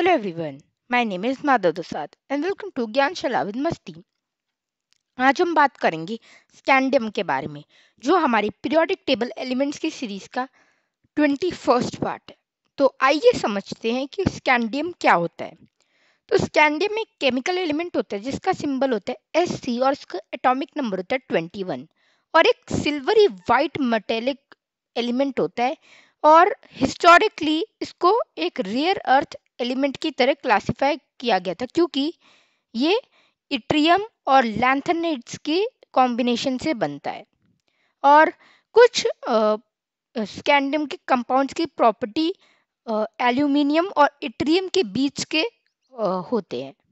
Hello everyone, my name is Madhav Dosad and welcome to Gyan Shala with Masti. आज हम बात करेंगे scandium के बारे में जो हमारी पीरियोडिक टेबल एलिमेंट्स की सीरीज का ट्वेंटी फर्स्ट पार्ट है तो आइए समझते हैं कि स्कैंडियम क्या होता है तो स्कैंडियम एक केमिकल एलिमेंट होता है जिसका सिंबल होता है एस सी और उसका एटॉमिक नंबर होता है ट्वेंटी वन और एक सिल्वरी वाइट मटेलिक एलिमेंट होता है और हिस्टोरिकली इसको एक रेयर अर्थ एलिमेंट की तरह क्लासिफाई किया गया था क्योंकि ये इट्रियम और लैंथनेट्स की कॉम्बिनेशन से बनता है और कुछ स्कैंडियम के कंपाउंड्स की प्रॉपर्टी एल्यूमिनियम और इट्रियम के बीच के आ, होते हैं